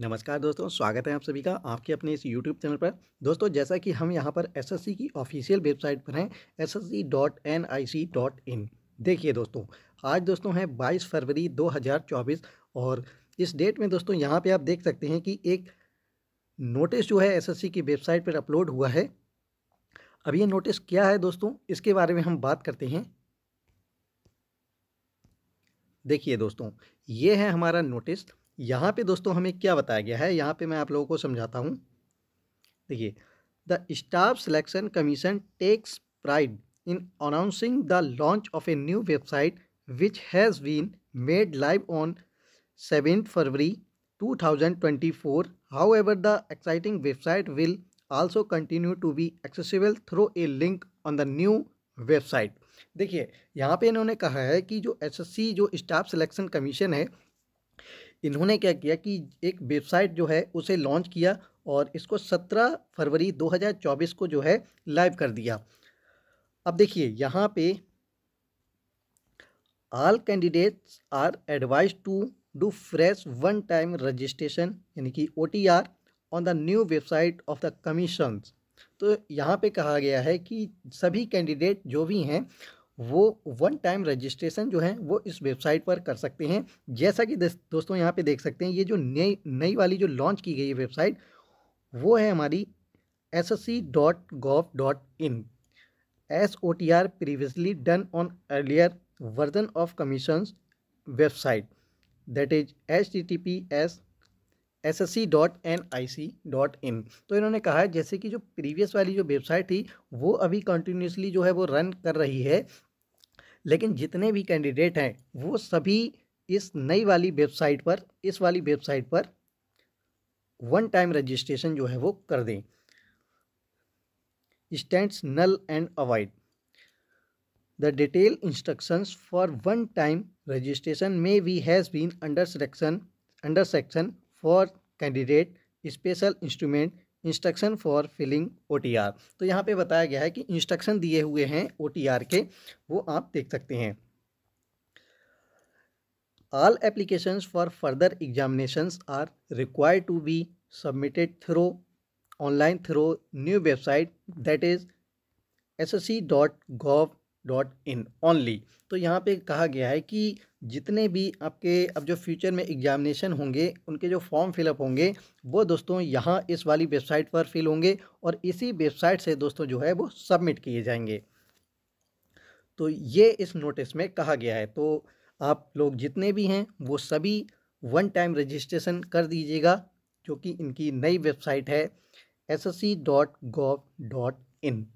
नमस्कार दोस्तों स्वागत है आप सभी का आपके अपने इस YouTube चैनल पर दोस्तों जैसा कि हम यहाँ पर एसएससी की ऑफिशियल वेबसाइट पर हैं S S C dot N I C dot in देखिए दोस्तों आज दोस्तों है 22 फरवरी 2024 और इस डेट में दोस्तों यहाँ पे आप देख सकते हैं कि एक नोटिस जो है एसएससी की वेबसाइट पर अपलोड हुआ है अब ये नोटिस क्या है दोस्तों इसके बारे में हम बात करते हैं देखिए दोस्तों ये है हमारा नोटिस यहाँ पे दोस्तों हमें क्या बताया गया है यहाँ पे मैं आप लोगों को समझाता हूँ देखिए the staff selection commission takes pride in announcing the launch of a new website which has been made live on seventh February 2024 ever the exciting website will also continue to be accessible through a link on the new website देखिए यहाँ पे इन्होंने कहा है कि जो SSC जो staff selection commission है इन्होंने क्या किया कि एक वेबसाइट जो है उसे लॉन्च किया और इसको 17 फरवरी 2024 को जो है लाइव कर दिया अब देखिए यहाँ पे all candidates are advise to do fresh one time registration यानी कि ओ on the new website of the commission तो यहाँ पे कहा गया है कि सभी कैंडिडेट जो भी हैं वो वन टाइम रजिस्ट्रेशन जो है वो इस वेबसाइट पर कर सकते हैं जैसा कि दोस्तों यहाँ पे देख सकते हैं ये जो नई नई वाली जो लॉन्च की गई वेबसाइट वो है हमारी S S C dot gov dot in S O T R previously done on earlier version of commission website that is H T T P S S S C dot N I C dot in तो इन्होंने कहा है जैसे कि जो previous वाली जो website थी वो अभी कंटिन्यूसली जो है वो रन कर रही है लेकिन जितने भी कैंडिडेट हैं वो सभी इस नई वाली वेबसाइट पर इस वाली वेबसाइट पर वन टाइम रजिस्ट्रेशन जो है वो कर दें stand null and avoid the detail instruction for one time registration may we has been under section under section for candidate special instrument instruction for filling OTR तो यहाँ पे बताया गया है कि इंस्ट्रक्शन दिए हुए हैं ओटीआर के वो आप देख सकते हैं all application for further examinations are require to be submitted through online through new website that is S S C dot dot in only तो यहाँ पे कहा गया है कि जितने भी आपके अब जो फ्यूचर में एग्जामिनेशन होंगे उनके जो फॉर्म फिलअप होंगे वो दोस्तों यहाँ इस वाली वेबसाइट पर फिल होंगे और इसी वेबसाइट से दोस्तों जो है वो सबमिट किए जाएंगे तो ये इस नोटिस में कहा गया है तो आप लोग जितने भी हैं वो सभी वन टाइम रजिस्ट्रेशन कर दीजिएगा जो कि इनकी नई वेबसाइट है S S C dot dot इन